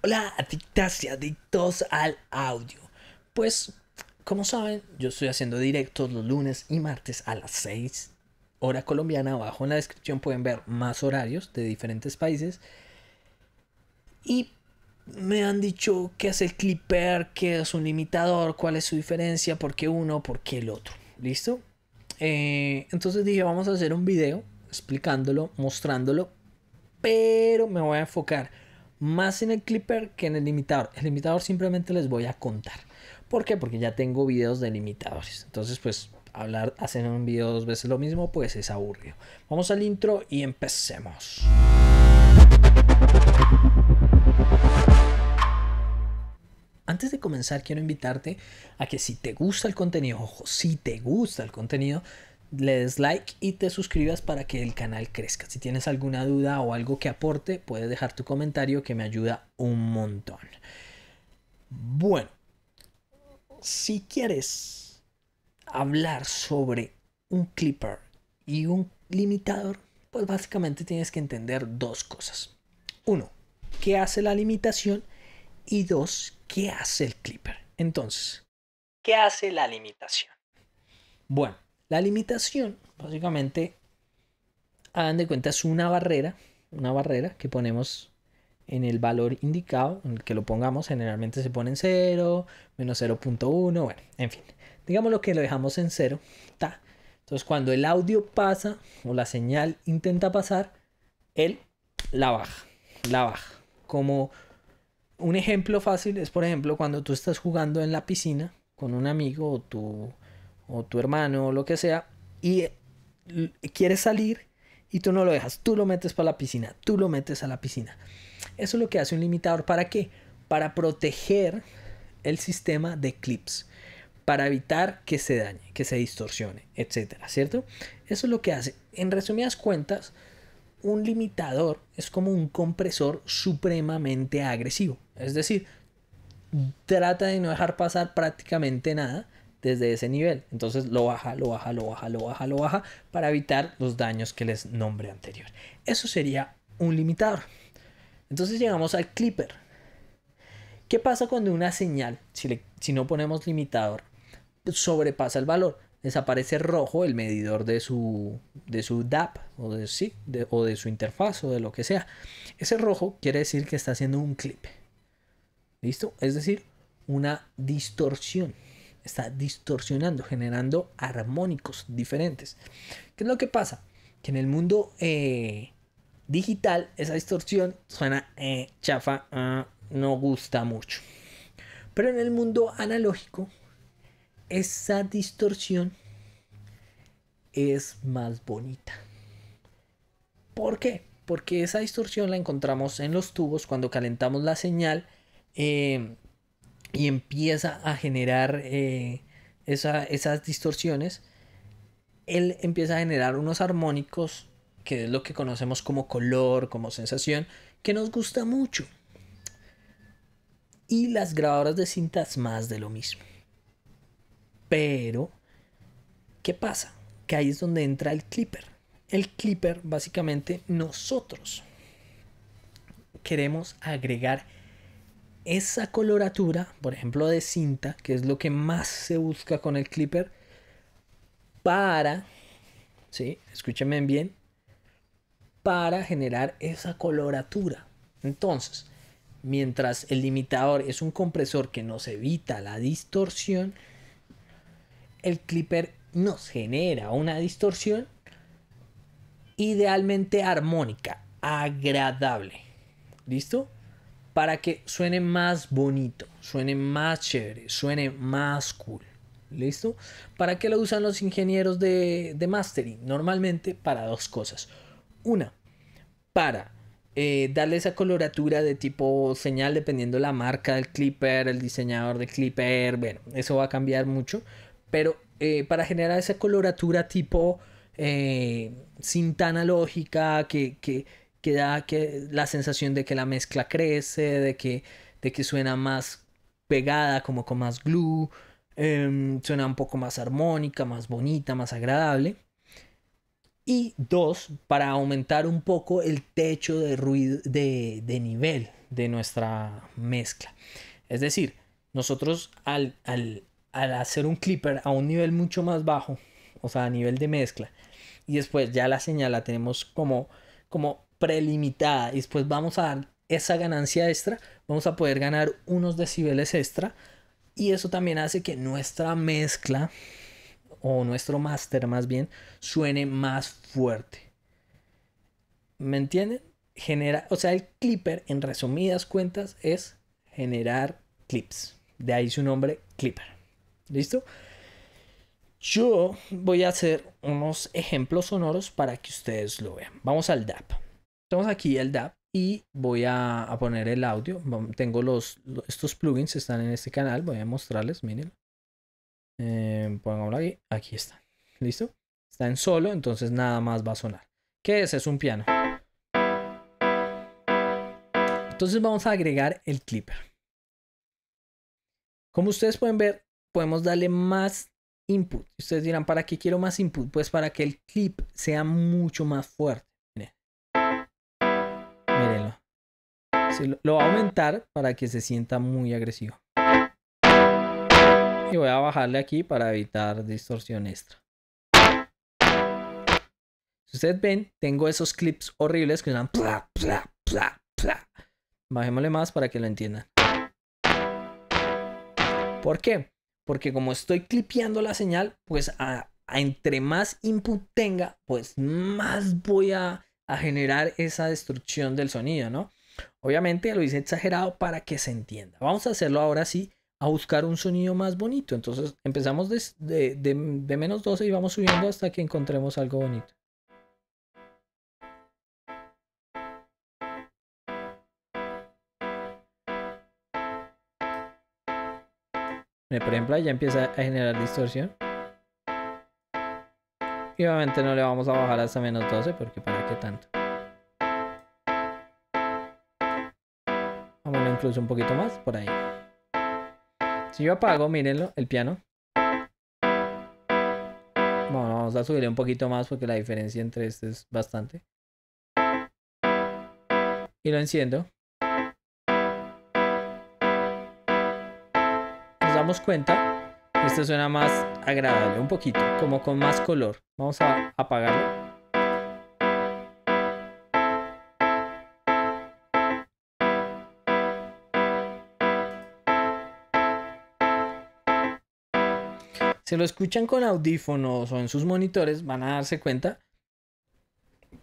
Hola, adictas y adictos al audio. Pues, como saben, yo estoy haciendo directos los lunes y martes a las 6 hora colombiana. Abajo en la descripción pueden ver más horarios de diferentes países. Y me han dicho que es el clipper, que es un limitador, cuál es su diferencia, por qué uno, por qué el otro. ¿Listo? Eh, entonces dije, vamos a hacer un video explicándolo, mostrándolo, pero me voy a enfocar más en el clipper que en el limitador. El limitador simplemente les voy a contar. ¿Por qué? Porque ya tengo videos de limitadores. Entonces, pues hablar, hacer un video dos veces lo mismo, pues es aburrido. Vamos al intro y empecemos. Antes de comenzar, quiero invitarte a que si te gusta el contenido, ojo, si te gusta el contenido, le des like y te suscribas para que el canal crezca. Si tienes alguna duda o algo que aporte, puedes dejar tu comentario que me ayuda un montón. Bueno, si quieres hablar sobre un clipper y un limitador, pues básicamente tienes que entender dos cosas. Uno, ¿qué hace la limitación? Y dos, ¿qué hace el clipper? Entonces, ¿qué hace la limitación? Bueno, la limitación, básicamente, hagan de cuenta, es una barrera, una barrera que ponemos en el valor indicado, en el que lo pongamos, generalmente se pone en 0, menos 0.1, bueno, en fin. Digamos lo que lo dejamos en 0, ta. Entonces cuando el audio pasa o la señal intenta pasar, él la baja, la baja. Como un ejemplo fácil es, por ejemplo, cuando tú estás jugando en la piscina con un amigo o tu o tu hermano o lo que sea y quiere salir y tú no lo dejas, tú lo metes para la piscina, tú lo metes a la piscina. Eso es lo que hace un limitador. ¿Para qué? Para proteger el sistema de clips, para evitar que se dañe, que se distorsione, etcétera, ¿cierto? Eso es lo que hace. En resumidas cuentas, un limitador es como un compresor supremamente agresivo. Es decir, trata de no dejar pasar prácticamente nada desde ese nivel. Entonces lo baja, lo baja, lo baja, lo baja, lo baja para evitar los daños que les nombré anterior. Eso sería un limitador. Entonces llegamos al clipper. ¿Qué pasa cuando una señal, si, no ponemos limitador, sobrepasa el valor? Desaparece rojo el medidor de su, de su DAP o de, sí, o de su interfaz o de lo que sea. Ese rojo quiere decir que está haciendo un clip. ¿Listo? Es decir, una distorsión está distorsionando, generando armónicos diferentes. ¿Qué es lo que pasa? Que en el mundo eh, digital esa distorsión suena eh, chafa, ah, no gusta mucho. Pero en el mundo analógico, esa distorsión es más bonita. ¿Por qué? Porque esa distorsión la encontramos en los tubos cuando calentamos la señal. Eh, y empieza a generar eh, esas distorsiones, él empieza a generar unos armónicos, que es lo que conocemos como color, como sensación, que nos gusta mucho. Y las grabadoras de cintas más de lo mismo. Pero, ¿qué pasa? Que ahí es donde entra el clipper. El clipper, básicamente, nosotros queremos agregar esa coloratura, por ejemplo de cinta, que es lo que más se busca con el clipper, para, ¿sí? escúchenme bien, para generar esa coloratura. Entonces, mientras el limitador es un compresor que nos evita la distorsión, el clipper nos genera una distorsión idealmente armónica, agradable. ¿Listo? para que suene más bonito, suene más chévere, suene más cool. ¿Listo? ¿Para qué lo usan los ingenieros de, de mastering? Normalmente para dos cosas. Una, para eh, darle esa coloratura de tipo señal dependiendo la marca del clipper, el diseñador del clipper, bueno, eso va a cambiar mucho, pero eh, para generar esa coloratura tipo eh, cinta analógica que, que, que da la sensación de que la mezcla crece, de que, de que suena más pegada, como con más glue, em, suena un poco más armónica, más bonita, más agradable. Y dos, para aumentar un poco el techo de ruido, de, nivel de nuestra mezcla. Es decir, nosotros al, hacer un clipper a un nivel mucho más bajo, o sea, a nivel de mezcla, y después ya la señal la tenemos como, como prelimitada y después vamos a dar esa ganancia extra, vamos a poder ganar unos decibeles extra y eso también hace que nuestra mezcla o nuestro máster más bien suene más fuerte. ¿Me entienden? Genera, o sea, el clipper en resumidas cuentas es generar clips. De ahí su nombre, clipper. ¿Listo? Yo voy a hacer unos ejemplos sonoros para que ustedes lo vean. Vamos al DAP. Estamos aquí el DAP y voy a, poner el audio. Tengo los, estos plugins están en este canal. Voy a mostrarles, miren. Eh, pongámoslo aquí. Aquí está. ¿Listo? Está en solo, entonces nada más va a sonar. ¿Qué es? Es un piano. Entonces vamos a agregar el clipper. Como ustedes pueden ver, podemos darle más input. Ustedes dirán, ¿para qué quiero más input? Pues para que el clip sea mucho más fuerte. lo, voy a aumentar para que se sienta muy agresivo. Y voy a bajarle aquí para evitar distorsión extra. Si ustedes ven, tengo esos clips horribles que son... Bajémosle más para que lo entiendan. ¿Por qué? Porque como estoy clipeando la señal, pues entre más input tenga, pues más voy a generar esa destrucción del sonido, ¿no? Obviamente lo hice exagerado para que se entienda. Vamos a hacerlo ahora sí a buscar un sonido más bonito. Entonces empezamos de, menos 12 y vamos subiendo hasta que encontremos algo bonito. Eh, por ejemplo, ya empieza a generar distorsión. Y obviamente no le vamos a bajar hasta menos 12 porque para qué tanto. Vámonos incluso un poquito más por ahí. Si yo apago, mírenlo, el piano. Bueno, vamos a subirle un poquito más porque la diferencia entre este es bastante. Y lo enciendo. Nos damos cuenta. que Este suena más agradable, un poquito, como con más color. Vamos a apagarlo. se lo escuchan con audífonos o en sus monitores, van a darse cuenta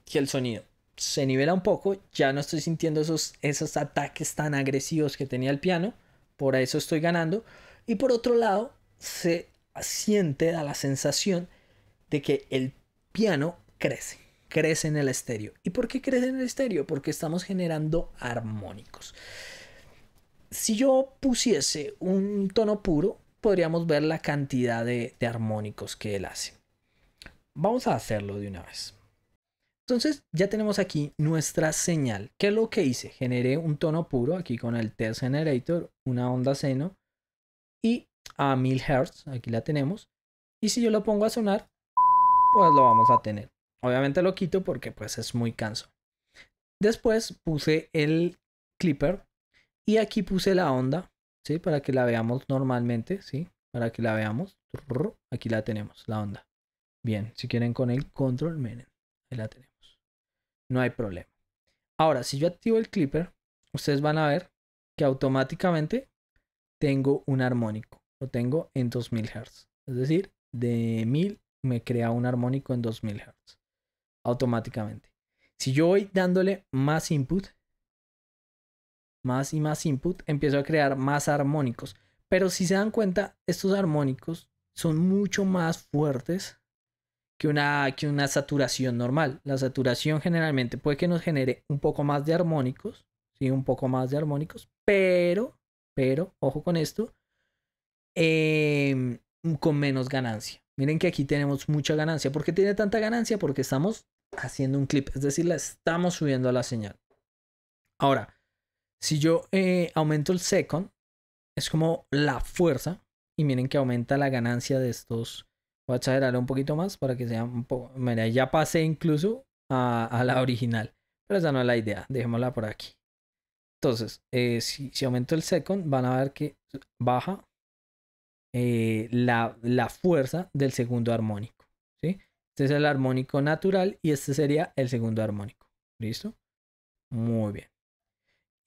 que el sonido se nivela un poco. Ya no estoy sintiendo esos, esos ataques tan agresivos que tenía el piano. Por eso estoy ganando. Y por otro lado, se siente, da la sensación de que el piano crece, crece en el estéreo. ¿Y por qué crece en el estéreo? Porque estamos generando armónicos. Si yo pusiese un tono puro, podríamos ver la cantidad de, armónicos que él hace. Vamos a hacerlo de una vez. Entonces ya tenemos aquí nuestra señal. ¿Qué es lo que hice? Generé un tono puro aquí con el test generator, una onda seno y a 1000 Hz, aquí la tenemos. Y si yo lo pongo a sonar, pues lo vamos a tener. Obviamente lo quito porque pues es muy canso. Después puse el clipper y aquí puse la onda para que la veamos normalmente, ¿sí? Para que la veamos. Aquí la tenemos, la onda. Bien, si quieren con el control, men, ahí la tenemos. No hay problema. Ahora, si yo activo el clipper, ustedes van a ver que automáticamente tengo un armónico. Lo tengo en 2000 Hz. Es decir, de 1000 me crea un armónico en 2000 Hz. Automáticamente. Si yo voy dándole más input, más y más input, empiezo a crear más armónicos. Pero si se dan cuenta, estos armónicos son mucho más fuertes que una, que una saturación normal. La saturación generalmente puede que nos genere un poco más de armónicos, ¿sí? un poco más de armónicos, pero, pero, ojo con esto, em, con menos ganancia. Miren que aquí tenemos mucha ganancia. ¿Por qué tiene tanta ganancia? Porque estamos haciendo un clip, es decir, la estamos subiendo a la señal. Ahora, si yo eh, aumento el second, es como la fuerza. Y miren que aumenta la ganancia de estos. Voy a exagerar un poquito más para que sea un poco. Mira, ya pasé incluso a, la original. Pero esa no es la idea. Dejémosla por aquí. Entonces, eh, si, aumento el second, van a ver que baja eh, la, fuerza del segundo armónico. ¿sí? Este es el armónico natural y este sería el segundo armónico. ¿Listo? Muy bien.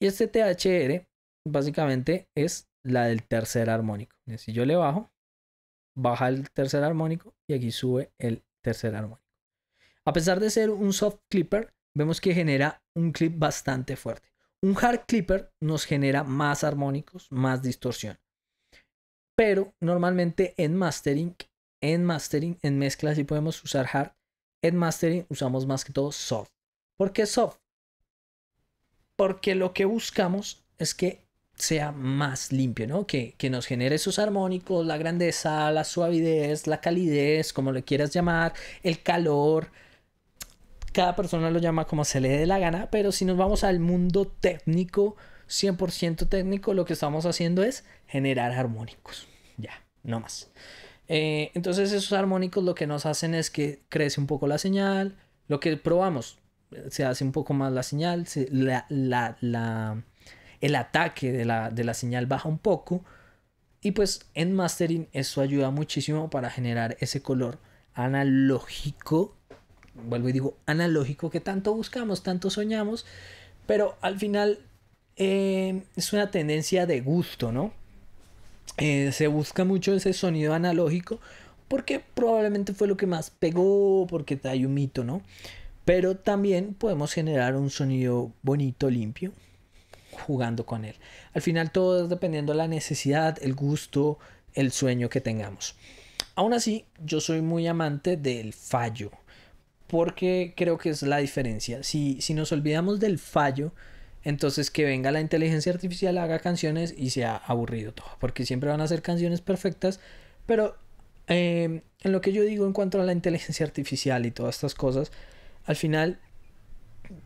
Y este THR básicamente es la del tercer armónico. Si yo le bajo, baja el tercer armónico y aquí sube el tercer armónico. A pesar de ser un soft clipper, vemos que genera un clip bastante fuerte. Un hard clipper nos genera más armónicos, más distorsión. Pero normalmente en mastering, en mastering, en mezcla si podemos usar hard. En mastering usamos más que todo soft. ¿Por qué soft? porque lo que buscamos es que sea más limpio, ¿no? Que, que, nos genere esos armónicos, la grandeza, la suavidez, la calidez, como le quieras llamar, el calor. Cada persona lo llama como se le dé la gana, pero si nos vamos al mundo técnico, 100% técnico, lo que estamos haciendo es generar armónicos. Ya, no más. Eh, entonces esos armónicos lo que nos hacen es que crece un poco la señal, lo que probamos, se hace un poco más la señal, la, la, la, el ataque de la, de la señal baja un poco. Y pues en mastering eso ayuda muchísimo para generar ese color analógico, vuelvo y digo analógico que tanto buscamos, tanto soñamos, pero al final eh, es una tendencia de gusto, ¿no? Eh, se busca mucho ese sonido analógico porque probablemente fue lo que más pegó, porque hay un mito, ¿no? Pero también podemos generar un sonido bonito, limpio, jugando con él. Al final todo es dependiendo de la necesidad, el gusto, el sueño que tengamos. Aún así, yo soy muy amante del fallo, porque creo que es la diferencia. Si, nos olvidamos del fallo, entonces que venga la inteligencia artificial, haga canciones y sea aburrido todo, porque siempre van a ser canciones perfectas, pero eh, en lo que yo digo en cuanto a la inteligencia artificial y todas estas cosas, al final,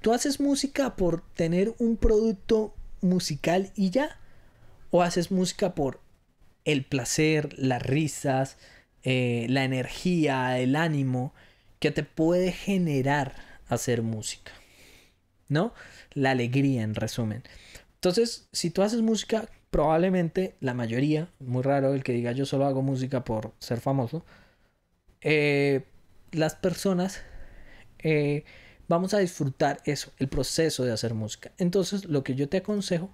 tú haces música por tener un producto musical y ya, o haces música por el placer, las risas, eh, la energía, el ánimo que te puede generar hacer música, ¿no? La alegría, en resumen. Entonces, si tú haces música, probablemente la mayoría, muy raro el que diga yo solo hago música por ser famoso, eh, las personas eh, vamos a disfrutar eso, el proceso de hacer música. Entonces, lo que yo te aconsejo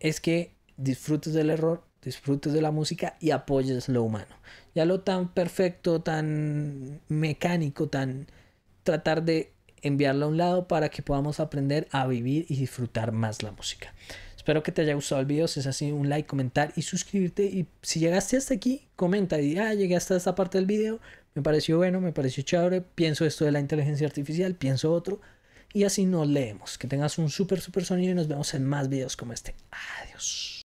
es que disfrutes del error, disfrutes de la música y apoyes lo humano. Ya lo tan perfecto, tan mecánico, tan tratar de enviarlo a un lado para que podamos aprender a vivir y disfrutar más la música. Espero que te haya gustado el video. Si es así, un like, comentar y suscribirte. Y si llegaste hasta aquí, comenta y ah, llegué hasta esta parte del video me pareció bueno, me pareció chévere, pienso esto de la inteligencia artificial, pienso otro, y así nos leemos. Que tengas un súper, súper sonido y nos vemos en más videos como este. Adiós.